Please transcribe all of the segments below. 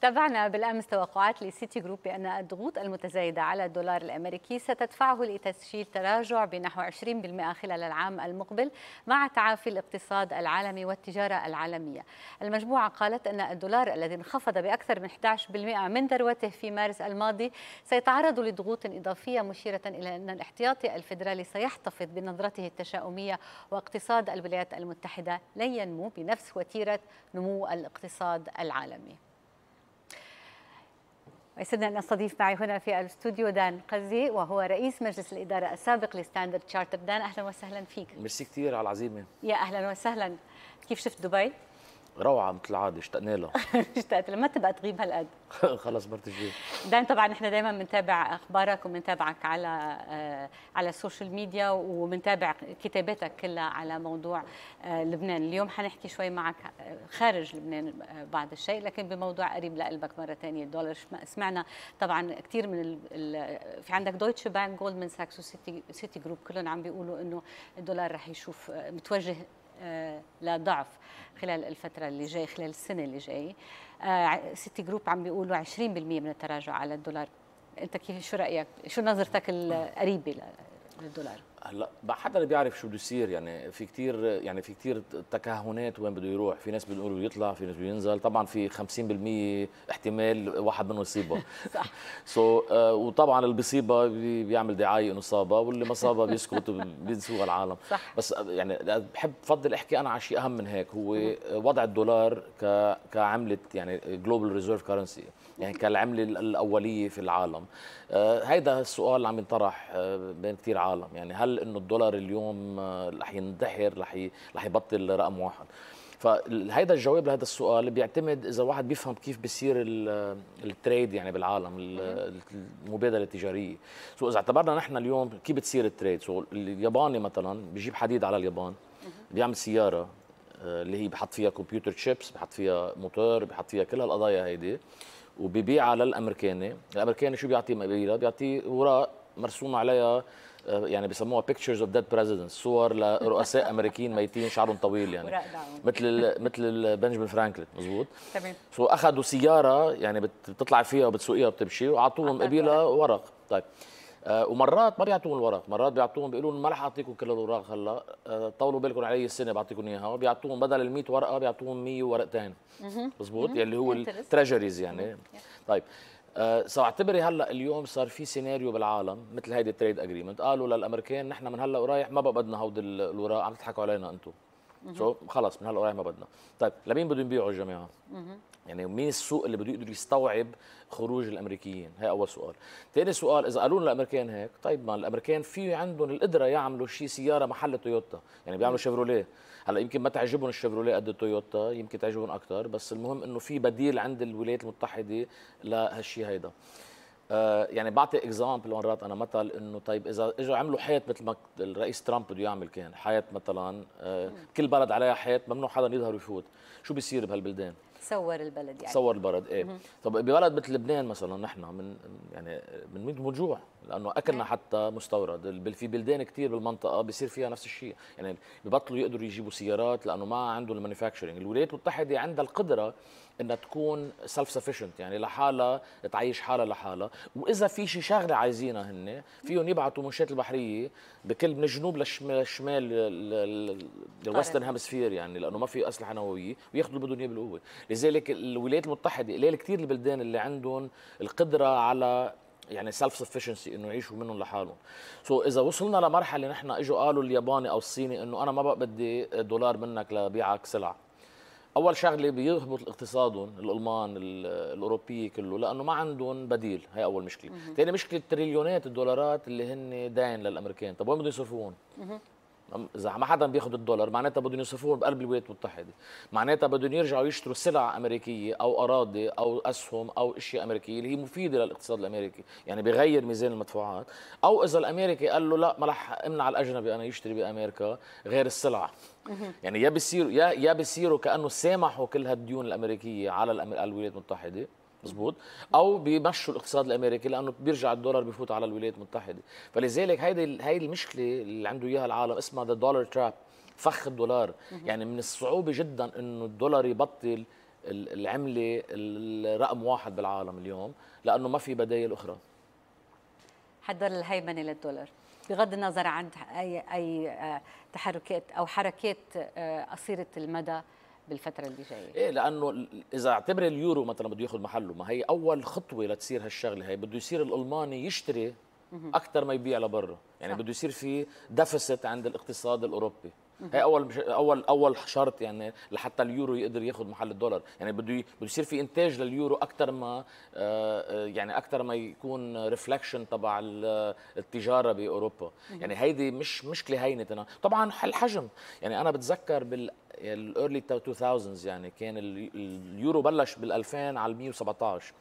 تابعنا بالامس توقعات لسيتي جروب بان الضغوط المتزايده على الدولار الامريكي ستدفعه لتسجيل تراجع بنحو 20% خلال العام المقبل مع تعافي الاقتصاد العالمي والتجاره العالميه. المجموعه قالت ان الدولار الذي انخفض باكثر من 11% من ذروته في مارس الماضي سيتعرض لضغوط اضافيه مشيره الى ان الاحتياطي الفدرالي سيحتفظ بنظرته التشاؤميه واقتصاد الولايات المتحده لن ينمو بنفس وتيره نمو الاقتصاد العالمي. ويسعدنا ان نستضيف معي هنا في الاستوديو دان قزي وهو رئيس مجلس الاداره السابق لستاندرد تشارتر دان اهلا وسهلا فيك ميرسي كثير على العزيمه يا اهلا وسهلا كيف شفت دبي؟ روعه مثل العاده اشتقنا لها اشتقت لها ما تبقى تغيب هالقد خلص ما بتجي دايما طبعا احنا دايما بنتابع اخبارك وبنتابعك على آه على السوشيال ميديا وبنتابع كتاباتك كلها على موضوع آه لبنان اليوم حنحكي شوي معك آه، خارج لبنان آه، بعض الشيء لكن بموضوع قريب لقلبك مره ثانيه الدولار سمعنا طبعا كثير من الـ الـ في عندك دويتش بانك جولدمان ساكس وسيتي سيتي جروب كلهم عم بيقولوا انه الدولار رح يشوف آه، متوجه لضعف خلال الفترة اللي جاي خلال السنة اللي جاي سيتي آه، جروب عم بيقولوا 20% من التراجع على الدولار أنت كيف شو رأيك شو نظرتك القريبة للدولار هلا ما حدا اللي بيعرف شو بده يصير يعني في كثير يعني في كثير تكهنات وين بده يروح في ناس بيقولوا يطلع في ناس بده ينزل طبعا في 50% احتمال واحد منه يصيبه صح سو so, آه، وطبعا اللي بيصيبها بيعمل دعايه انه صابها واللي ما صابها بيسكت بينسوها العالم صح بس آه، يعني بحب بفضل احكي انا على شيء اهم من هيك هو وضع الدولار ك كعمله يعني جلوبال ريزيرف كرنسي يعني كالعمله الاوليه في العالم هذا آه، هيدا السؤال عم ينطرح بين كثير عالم يعني هل محل انه الدولار اليوم آه، رح يندحر رح يبطل رقم واحد فهيدا الجواب لهذا السؤال بيعتمد اذا واحد بيفهم كيف بيصير التريد يعني بالعالم المبادله التجاريه سو اذا اعتبرنا نحن اليوم كيف بتصير التريد سو الياباني مثلا بيجيب حديد على اليابان بيعمل سياره آه، اللي هي بحط فيها كمبيوتر تشيبس بحط فيها موتور بحط فيها كل هالقضايا هيدي وببيعها للامريكاني الامريكاني شو بيعطيه مقابلها بيعطيه وراء مرسوم عليها آه، يعني بيسموها بيكتشرز اوف ديد بريزيدنتس صور لرؤساء امريكيين ميتين شعرهم طويل يعني مثل مثل بنجامين فرانكلين مزبوط تمام سو اخذوا سياره يعني بتطلع فيها وبتسوقيها وبتمشي واعطوهم قبيله ورق طيب آه ومرات ما بيعطوهم الورق مرات بيعطوهم بيقولوا ما رح اعطيكم كل الاوراق هلا آه طولوا بالكم علي السنه بعطيكم اياها وبيعطوهم بدل ال 100 ورقه بيعطوهم 100 ورقتين مزبوط يعني هو التريجريز يعني طيب آه، سو اعتبري هلا اليوم صار في سيناريو بالعالم مثل هيدي التريد اجريمنت قالوا للامريكان نحن من هلا ورايح ما بقى بدنا هودي الوراء عم تضحكوا علينا انتم سو خلص من هلا ورايح ما بدنا طيب لمين بدهم يبيعوا الجماعه يعني مين السوق اللي بده يقدر يستوعب خروج الامريكيين هي اول سؤال ثاني سؤال اذا قالوا لنا الامريكان هيك طيب ما الامريكان في عندهم القدره يعملوا شيء سياره محل تويوتا يعني بيعملوا شيفروليه هلا يمكن ما تعجبهم الشيفروليه قد التويوتا يمكن تعجبهم اكثر بس المهم انه في بديل عند الولايات المتحده لهالشيء هيدا آه، يعني بعطي اكزامبل مرات انا مثل انه طيب اذا اجوا عملوا حيط مثل ما الرئيس ترامب بده يعمل كان حيط مثلا آه، كل بلد عليها حيط ممنوع حدا يظهر ويفوت شو بيصير بهالبلدان صور البلد يعني صور البلد ايه طب ببلد مثل لبنان مثلا نحن من يعني بنموت من جوع لانه اكلنا نعم. حتى مستورد في بلدان كثير بالمنطقه بصير فيها نفس الشيء يعني ببطلوا يقدروا يجيبوا سيارات لانه ما عندهم المانيفاكتشرنج الولايات المتحده عندها القدره انها تكون سيلف سفيشنت يعني لحالها تعيش حالها لحالها واذا في شيء شغله عايزينها هن فيهم يبعثوا منشات البحريه بكل من الجنوب للشمال للوسترن طيب. هيمسفير يعني لانه ما في اسلحه نوويه وياخذوا اللي بدهم اياه بالقوه لذلك الولايات المتحده قليل كثير البلدان اللي عندهم القدره على يعني سيلف سفشنسي انه يعيشوا منهم لحالهم سو so, اذا وصلنا لمرحله نحن اجوا قالوا الياباني او الصيني انه انا ما بقى بدي دولار منك لبيعك سلعه اول شغله بيهبط اقتصادهم الالمان الاوروبيه كله لانه ما عندهم بديل هي اول مشكله ثاني مشكله تريليونات الدولارات اللي هن داين للامريكان طب وين بدهم يصرفوهم اذا ما حدا بياخذ الدولار معناتها بدهم يصرفوه بقلب الولايات المتحده معناتها بدهم يرجعوا يشتروا سلع امريكيه او اراضي او اسهم او اشياء امريكيه اللي هي مفيده للاقتصاد الامريكي يعني بغير ميزان المدفوعات او اذا الامريكي قال له لا ما رح امنع الاجنبي انا يشتري بامريكا غير السلع يعني يا بصيروا يا يا بصيروا كانه سامحوا كل هالديون الامريكيه على الولايات المتحده مزبوط او بيمشوا الاقتصاد الامريكي لانه بيرجع الدولار بفوت على الولايات المتحده فلذلك هيدي هي المشكله اللي عنده اياها العالم اسمها ذا دولار تراب فخ الدولار يعني من الصعوبه جدا انه الدولار يبطل العمله الرقم واحد بالعالم اليوم لانه ما في بدائل اخرى حضر الهيمنه للدولار بغض النظر عن اي اي آه، تحركات او حركات آه، قصيره المدى بالفتره اللي جايه ايه لانه اذا اعتبر اليورو مثلا بده ياخذ محله ما هي اول خطوه لتصير هالشغله هي بده يصير الالماني يشتري اكثر ما يبيع لبرا يعني بده يصير في ديفست عند الاقتصاد الاوروبي هي اول اول اول شرط يعني لحتى اليورو يقدر ياخذ محل الدولار يعني بده بده يصير في انتاج لليورو اكثر ما آه، آه، يعني اكثر ما يكون ريفلكشن تبع التجاره باوروبا يعني هيدي مش مشكله هينه طبعا الحجم يعني انا بتذكر بال الايرلي 2000 يعني كان اليورو بلش بال 2000 على 117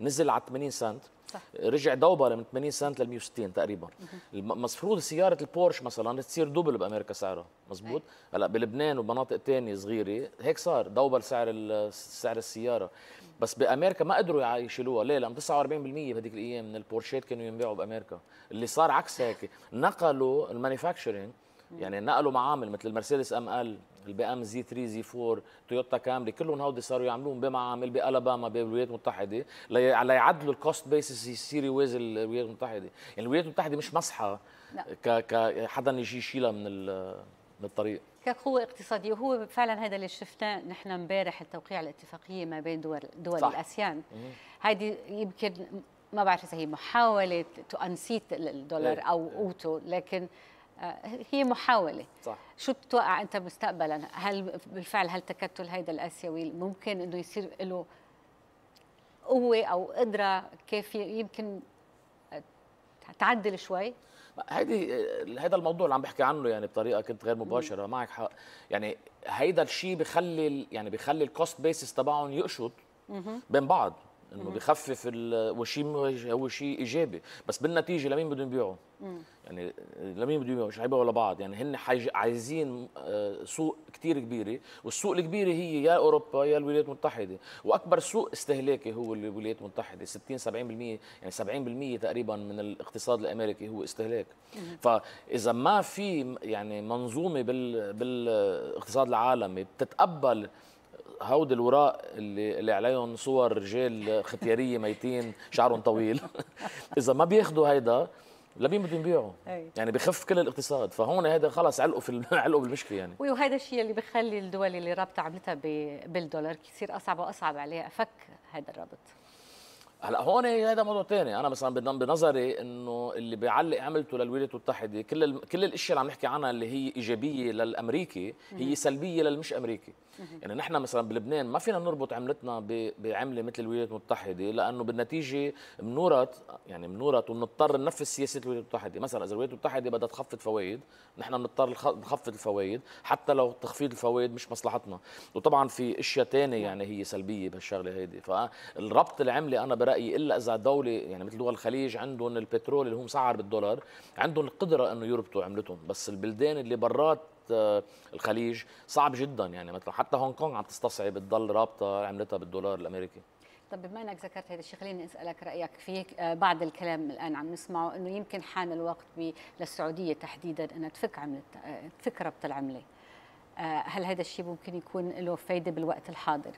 نزل على 80 سنت صح. رجع دوبل من 80 سنت لل 160 تقريبا المفروض سياره البورش مثلا تصير دوبل بامريكا سعرها مزبوط هلا بلبنان وبمناطق ثانيه صغيره هيك صار دوبل سعر سعر السياره بس بامريكا ما قدروا يشيلوها ليه لان 49% بهذيك الايام من البورشات كانوا ينباعوا بامريكا اللي صار عكس هيك نقلوا المانيفاكتشرينج يعني نقلوا معامل مثل المرسيدس ام ال البي ام زي 3 زي 4 تويوتا كامري كلهم هودي صاروا يعملوهم بمعامل بالاباما بالولايات المتحده ليعدلوا الكوست بيسس يصير يوازي الولايات المتحده يعني الولايات المتحده مش مصحى ك ك حدا يجي يشيلها من من الطريق كقوة اقتصادية وهو فعلا هذا اللي شفناه نحن امبارح التوقيع الاتفاقية ما بين دول دول صح. الاسيان هذه يمكن ما بعرف اذا هي محاولة تو انسيت الدولار إيه. او اوتو لكن آه، هي محاولة صح. شو بتوقع أنت مستقبلا هل بالفعل هل تكتل هيدا الآسيوي ممكن أنه يصير له قوة أو قدرة كافية يمكن آه، تعدل شوي هيدي آه، هيدا الموضوع اللي عم بحكي عنه يعني بطريقه كنت غير مباشره معك حق يعني هيدا الشيء بخلي يعني بخلي الكوست بيسس تبعهم يقشط بين بعض انه بخفف وشيء هو شيء ايجابي بس بالنتيجه لمين بدهم يبيعوا يعني لمين بدهم يبيعوا مش حيبيعوا لبعض يعني هن عايزين آه، سوق كثير كبيره والسوق الكبيره هي يا اوروبا يا الولايات المتحده واكبر سوق استهلاكي هو الولايات المتحده 60 70% يعني 70% تقريبا من الاقتصاد الامريكي هو استهلاك فاذا ما في يعني منظومه بال بالاقتصاد العالمي بتتقبل هود الوراق اللي, اللي عليهم صور رجال ختياريه ميتين شعرهم طويل اذا ما بياخذوا هيدا لمين بدهم يبيعوا؟ يعني بخف كل الاقتصاد، فهون هذا خلص علقوا في علقوا بالمشكله يعني وهذا الشيء اللي بخلي الدول اللي رابطه عملتها بالدولار يصير اصعب واصعب عليها فك هذا الرابط هلا هون هذا موضوع ثاني انا مثلا بنظري انه اللي بيعلق عملته للولايات المتحده كل ال... كل الاشياء اللي عم نحكي عنها اللي هي ايجابيه للامريكي هي سلبيه للمش امريكي يعني نحن مثلا بلبنان ما فينا نربط عملتنا ب... بعمله مثل الولايات المتحده لانه بالنتيجه منورت يعني منورت وبنضطر ننفذ سياسه الولايات المتحده مثلا اذا الولايات المتحده بدها تخفض فوائد نحن بنضطر نخفض الفوائد حتى لو تخفيض الفوائد مش مصلحتنا وطبعا في اشياء ثانيه نعم. يعني هي سلبيه بهالشغله هيدي فالربط العملي انا برأي برايي الا اذا دوله يعني مثل دول الخليج عندهم البترول اللي هو مسعر بالدولار عندهم القدره انه يربطوا عملتهم بس البلدان اللي برات آه، الخليج صعب جدا يعني مثلا حتى هونغ كونغ عم تستصعب تضل رابطه عملتها بالدولار الامريكي طب بما انك ذكرت هذا الشيء خليني اسالك رايك في آه، بعض الكلام الان عم نسمعه انه يمكن حان الوقت للسعوديه تحديدا انها تفك عمله آه، تفك ربط العمله هل هذا الشيء ممكن يكون له فائده بالوقت الحاضر؟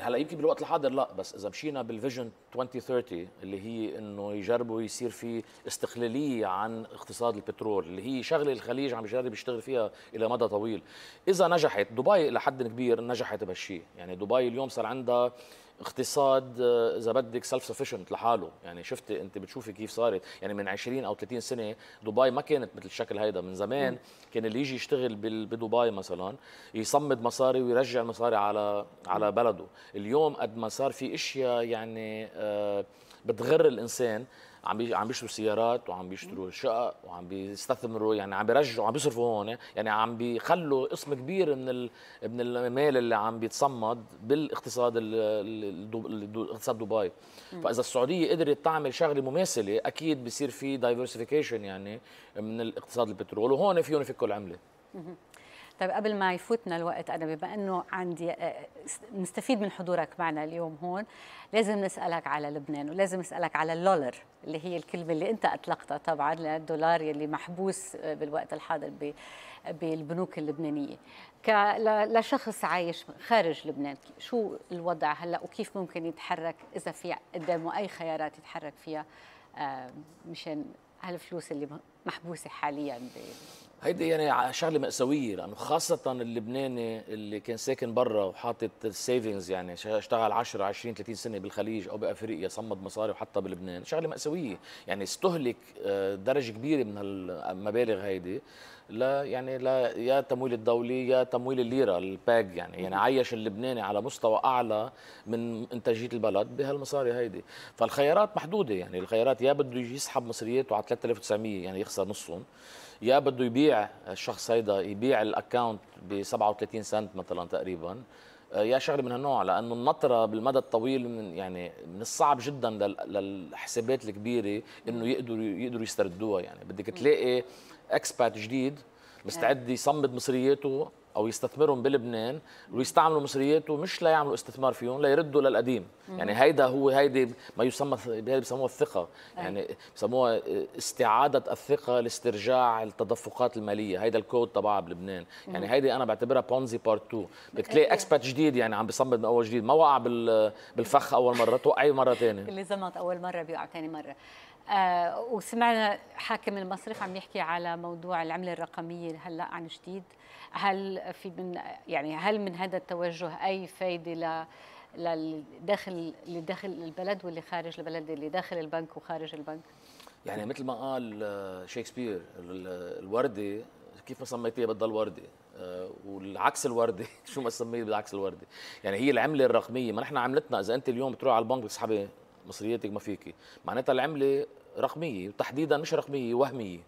هلا يمكن بالوقت الحاضر لا بس اذا مشينا بالفيجن 2030 اللي هي انه يجربوا يصير في استقلاليه عن اقتصاد البترول اللي هي شغله الخليج عم يجرب يشتغل فيها الى مدى طويل اذا نجحت دبي لحد كبير نجحت بهالشيء يعني دبي اليوم صار عندها اقتصاد آه، اذا بدك سيلف سفيشنت لحاله يعني شفتي انت بتشوفي كيف صارت يعني من 20 او 30 سنه دبي ما كانت مثل الشكل هيدا من زمان كان اللي يجي يشتغل بدبي مثلا يصمد مصاري ويرجع المصاري على على بلده اليوم قد ما صار في اشياء يعني آه بتغر الانسان عم عم بيشتروا سيارات وعم بيشتروا شقق وعم بيستثمروا يعني عم بيرجعوا عم بيصرفوا هون يعني عم بيخلوا قسم كبير من من المال اللي عم بيتصمد بالاقتصاد اقتصاد دبي فاذا السعوديه قدرت تعمل شغله مماثله اكيد بصير في دايفرسيفيكيشن يعني من الاقتصاد البترول وهون فيهم يفكوا العمله طيب قبل ما يفوتنا الوقت أنا بما أنه عندي نستفيد آه، من حضورك معنا اليوم هون لازم نسألك على لبنان ولازم نسألك على اللولر اللي هي الكلمة اللي أنت أطلقتها طبعا للدولار اللي محبوس آه، بالوقت الحاضر بالبنوك اللبنانية لشخص عايش خارج لبنان شو الوضع هلأ وكيف ممكن يتحرك إذا في قدامه أي خيارات يتحرك فيها آه، مشان هالفلوس اللي محبوسة حاليا هيدي يعني شغله مأساويه لانه خاصه اللبناني اللي كان ساكن برا وحاطط سيفنجز يعني اشتغل 10 20 30 سنه بالخليج او بافريقيا صمد مصاري وحطها بلبنان شغله مأساويه يعني استهلك آه، درجه كبيره من هالمبالغ هيدي لا يعني لا يا تمويل الدولي يا تمويل الليره الباج يعني يعني عيش اللبناني على مستوى اعلى من انتاجيه البلد بهالمصاري هيدي فالخيارات محدوده يعني الخيارات يا بده يسحب مصرياته على 3900 يعني يخسر نصهم يا بده يبيع الشخص هيدا يبيع الاكونت ب 37 سنت مثلا تقريبا آه، يا شغله من هالنوع لانه النطره بالمدى الطويل من يعني من الصعب جدا للحسابات الكبيره انه يقدروا يقدروا يستردوها يعني بدك تلاقي اكسبات جديد مستعد يصمد مصرياته او يستثمرهم بلبنان ويستعملوا مصرياته مش ليعملوا استثمار فيهم ليردوا للقديم مم. يعني هيدا هو هيدي ما يسمى بيسموها الثقه يعني بسموها استعاده الثقه لاسترجاع التدفقات الماليه هيدا الكود تبعها بلبنان يعني هيدي انا بعتبرها بونزي بارت 2 بتلاقي اكسبات جديد يعني عم بصمد من اول جديد ما وقع بالفخ اول مره توقعي مره ثانيه اللي زمط اول مره بيوقع ثاني مره آه وسمعنا حاكم المصرف عم يحكي على موضوع العمله الرقميه هلا عن جديد هل في من يعني هل من هذا التوجه اي فائده ل للداخل اللي داخل البلد واللي خارج البلد اللي داخل البنك وخارج البنك يعني مثل ما قال آه، شكسبير الورده كيف ما سميتيها بتضل ورده آه، والعكس الورده شو ما سميت بالعكس الورده يعني هي العمله الرقميه ما نحن عملتنا اذا انت اليوم بتروح على البنك بتسحبي مصرياتك ما فيكي معناتها العمله رقميه وتحديدا مش رقميه وهميه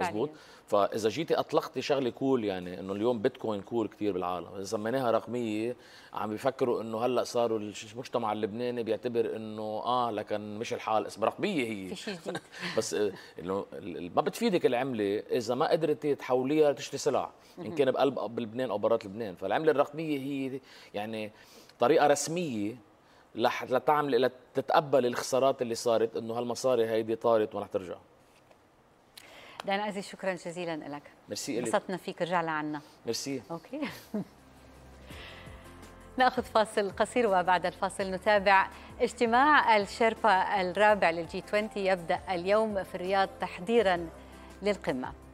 مزبوط فاذا جيتي اطلقتي شغله كول يعني انه اليوم بيتكوين كول كثير بالعالم اذا سميناها رقميه عم بيفكروا انه هلا صاروا المجتمع اللبناني بيعتبر انه اه لكن مش الحال اسمها رقميه هي بس إيه، انه ما بتفيدك العمله اذا ما قدرتي تحوليها تشتري سلع ان كان بقلب بلبنان او برات لبنان فالعمله الرقميه هي يعني طريقه رسميه لتعمل لتتقبل الخسارات اللي صارت انه هالمصاري هيدي طارت ورح ترجع دانا ازي شكرا جزيلا لك ميرسي لك انبسطنا فيك رجع لعنا ميرسي اوكي ناخذ فاصل قصير وبعد الفاصل نتابع اجتماع الشرفه الرابع للجي 20 يبدا اليوم في الرياض تحضيرا للقمه